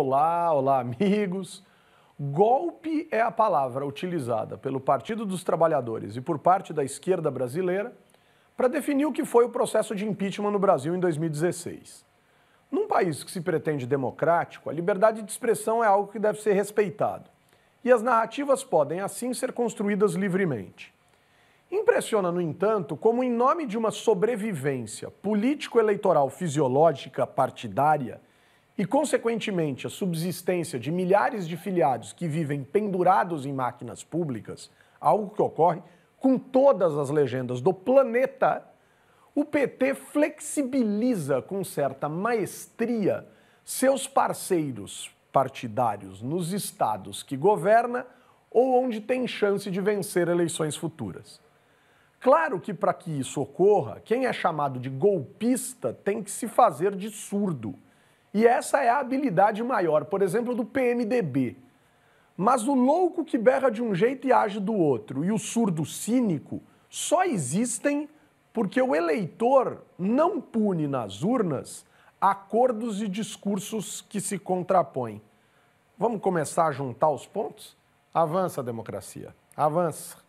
Olá, olá, amigos. Golpe é a palavra utilizada pelo Partido dos Trabalhadores e por parte da esquerda brasileira para definir o que foi o processo de impeachment no Brasil em 2016. Num país que se pretende democrático, a liberdade de expressão é algo que deve ser respeitado. E as narrativas podem, assim, ser construídas livremente. Impressiona, no entanto, como, em nome de uma sobrevivência político-eleitoral fisiológica partidária, e, consequentemente, a subsistência de milhares de filiados que vivem pendurados em máquinas públicas, algo que ocorre com todas as legendas do planeta, o PT flexibiliza com certa maestria seus parceiros partidários nos estados que governa ou onde tem chance de vencer eleições futuras. Claro que para que isso ocorra, quem é chamado de golpista tem que se fazer de surdo e essa é a habilidade maior, por exemplo, do PMDB. Mas o louco que berra de um jeito e age do outro, e o surdo cínico, só existem porque o eleitor não pune nas urnas acordos e discursos que se contrapõem. Vamos começar a juntar os pontos? Avança a democracia. Avança.